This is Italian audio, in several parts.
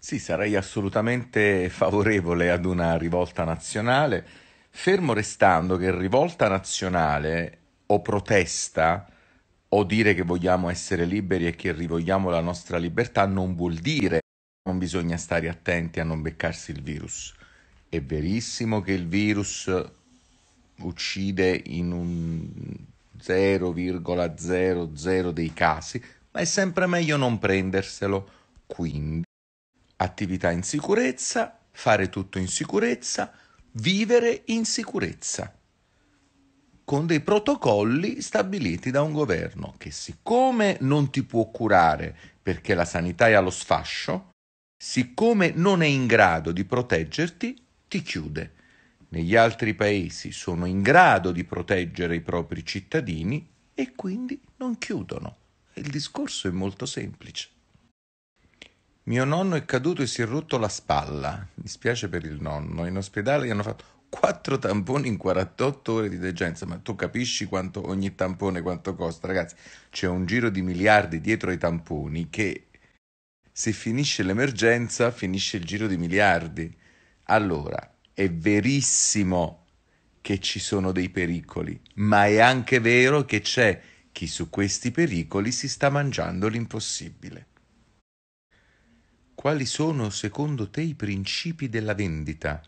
Sì, sarei assolutamente favorevole ad una rivolta nazionale, fermo restando che rivolta nazionale o protesta o dire che vogliamo essere liberi e che rivogliamo la nostra libertà non vuol dire che non bisogna stare attenti a non beccarsi il virus. È verissimo che il virus uccide in un 0,00 dei casi, ma è sempre meglio non prenderselo. Quindi attività in sicurezza, fare tutto in sicurezza, vivere in sicurezza, con dei protocolli stabiliti da un governo che siccome non ti può curare perché la sanità è allo sfascio, siccome non è in grado di proteggerti, ti chiude. Negli altri paesi sono in grado di proteggere i propri cittadini e quindi non chiudono. Il discorso è molto semplice. Mio nonno è caduto e si è rotto la spalla. Mi spiace per il nonno. In ospedale gli hanno fatto quattro tamponi in 48 ore di degenza. Ma tu capisci quanto ogni tampone quanto costa, ragazzi? C'è un giro di miliardi dietro ai tamponi che se finisce l'emergenza, finisce il giro di miliardi. Allora, è verissimo che ci sono dei pericoli, ma è anche vero che c'è chi su questi pericoli si sta mangiando l'impossibile. Quali sono secondo te i principi della vendita?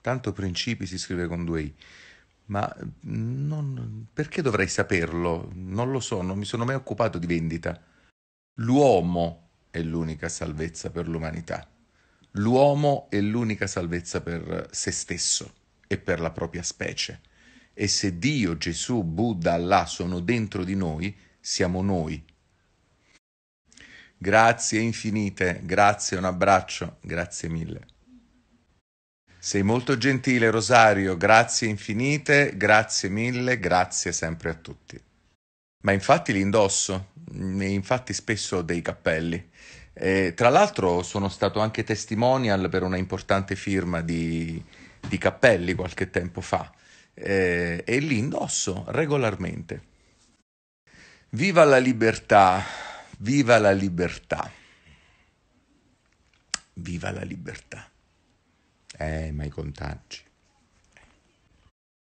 Tanto principi si scrive con due i, ma mm, non, perché dovrei saperlo? Non lo so, non mi sono mai occupato di vendita. L'uomo è l'unica salvezza per l'umanità. L'uomo è l'unica salvezza per se stesso e per la propria specie. E se Dio, Gesù, Buddha, Allah sono dentro di noi, siamo noi Grazie infinite, grazie, un abbraccio, grazie mille. Sei molto gentile Rosario, grazie infinite, grazie mille, grazie sempre a tutti. Ma infatti li indosso, infatti spesso ho dei cappelli. E, tra l'altro sono stato anche testimonial per una importante firma di, di cappelli qualche tempo fa e, e li indosso regolarmente. Viva la libertà! Viva la libertà. Viva la libertà. Eh, ma i contagi.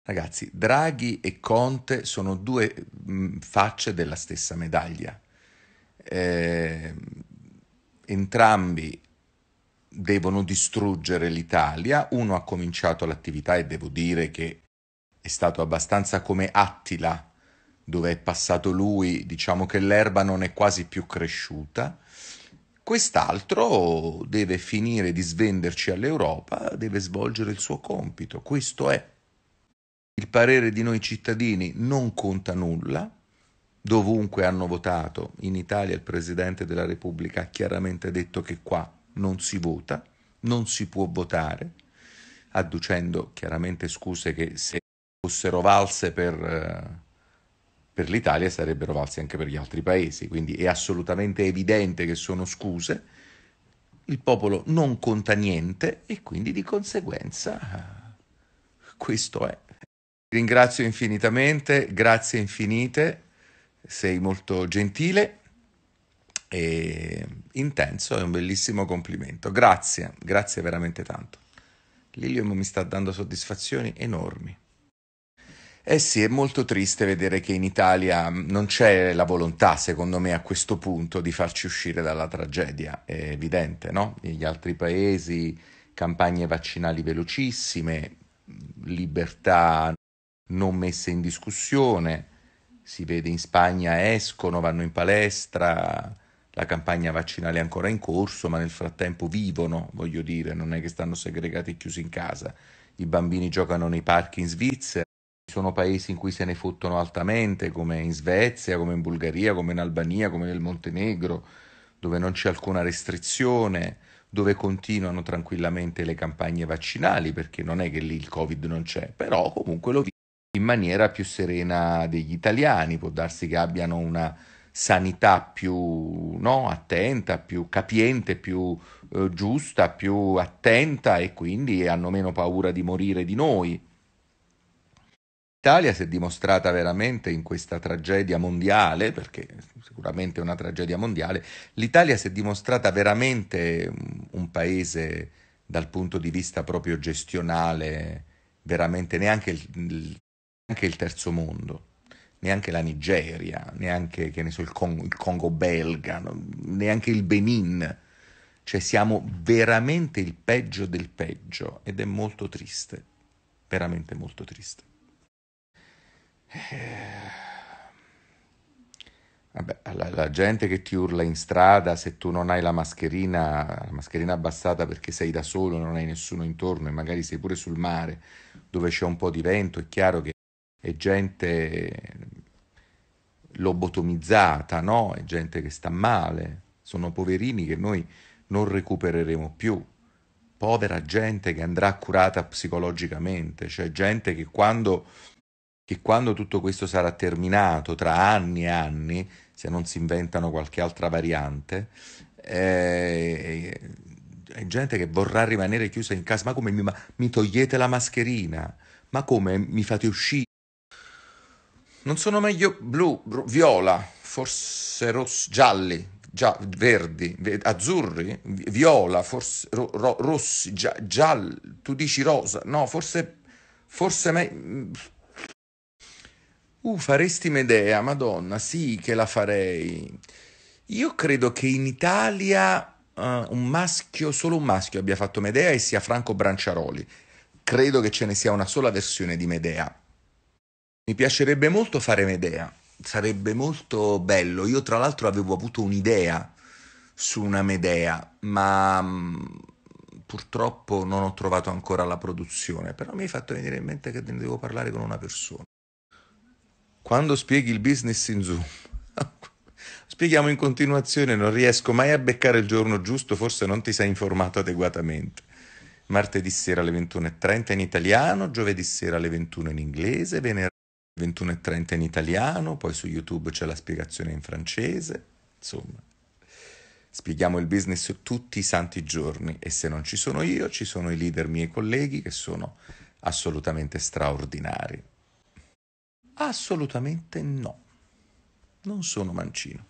Ragazzi, Draghi e Conte sono due mm, facce della stessa medaglia. Eh, entrambi devono distruggere l'Italia. Uno ha cominciato l'attività e devo dire che è stato abbastanza come Attila dove è passato lui, diciamo che l'erba non è quasi più cresciuta. Quest'altro deve finire di svenderci all'Europa, deve svolgere il suo compito. Questo è. Il parere di noi cittadini non conta nulla. Dovunque hanno votato, in Italia il Presidente della Repubblica ha chiaramente detto che qua non si vota, non si può votare, adducendo chiaramente scuse che se fossero valse per eh, per l'Italia sarebbero valsi anche per gli altri paesi, quindi è assolutamente evidente che sono scuse, il popolo non conta niente e quindi di conseguenza questo è. Ringrazio infinitamente, grazie infinite, sei molto gentile e intenso, è un bellissimo complimento. Grazie, grazie veramente tanto. Lilium mi sta dando soddisfazioni enormi. Eh sì, è molto triste vedere che in Italia mm, non c'è la volontà, secondo me, a questo punto di farci uscire dalla tragedia, è evidente, no? Negli altri paesi campagne vaccinali velocissime, mm, libertà non messe in discussione, si vede in Spagna escono, vanno in palestra, la campagna vaccinale è ancora in corso, ma nel frattempo vivono, voglio dire, non è che stanno segregati e chiusi in casa. I bambini giocano nei parchi in Svizzera sono paesi in cui se ne fottono altamente, come in Svezia, come in Bulgaria, come in Albania, come nel Montenegro, dove non c'è alcuna restrizione, dove continuano tranquillamente le campagne vaccinali, perché non è che lì il Covid non c'è, però comunque lo vivono in maniera più serena degli italiani, può darsi che abbiano una sanità più no, attenta, più capiente, più eh, giusta, più attenta e quindi hanno meno paura di morire di noi. L'Italia si è dimostrata veramente in questa tragedia mondiale, perché sicuramente è una tragedia mondiale, l'Italia si è dimostrata veramente mm, un paese dal punto di vista proprio gestionale, veramente neanche il, neanche il terzo mondo, neanche la Nigeria, neanche ne so, il, Congo, il Congo belga, neanche il Benin. Cioè siamo veramente il peggio del peggio ed è molto triste, veramente molto triste. Eh, vabbè, la, la, gente che ti urla in strada se tu non hai la mascherina, la mascherina abbassata perché sei da solo, non hai nessuno intorno e magari sei pure sul mare dove c'è un po' di vento, è chiaro che è gente lobotomizzata, no? È gente che sta male, sono poverini che noi non recupereremo più. Povera gente che andrà curata psicologicamente, cioè gente che quando che quando tutto questo sarà terminato, tra anni e anni, se non si inventano qualche altra variante, eh, è gente che vorrà rimanere chiusa in casa, ma come mi, ma, mi togliete la mascherina? Ma come mi fate uscire? Non sono meglio blu, blu viola, forse rossi, gialli, gia, verdi, azzurri, viola, forse ro, ro, rossi, gia, gialli, tu dici rosa, no, forse, forse me, Uh, faresti Medea, Madonna, sì che la farei. Io credo che in Italia uh, un maschio, solo un maschio abbia fatto Medea e sia Franco Branciaroli. Credo che ce ne sia una sola versione di Medea. Mi piacerebbe molto fare Medea, sarebbe molto bello. Io tra l'altro avevo avuto un'idea su una Medea, ma mh, mm, purtroppo non ho trovato ancora la produzione, però mi hai fatto venire in mente che ne devo parlare con una persona quando spieghi il business in Zoom, spieghiamo in continuazione, non riesco mai a beccare il giorno giusto, forse non ti sei informato adeguatamente. Martedì sera alle 21.30 in italiano, giovedì sera alle 21 in inglese, venerdì alle 21.30 in italiano, poi su YouTube c'è la spiegazione in francese, insomma. Spieghiamo il business tutti i santi giorni e se non ci sono io, ci sono i leader miei colleghi che sono assolutamente straordinari. Assolutamente no. Non sono mancino.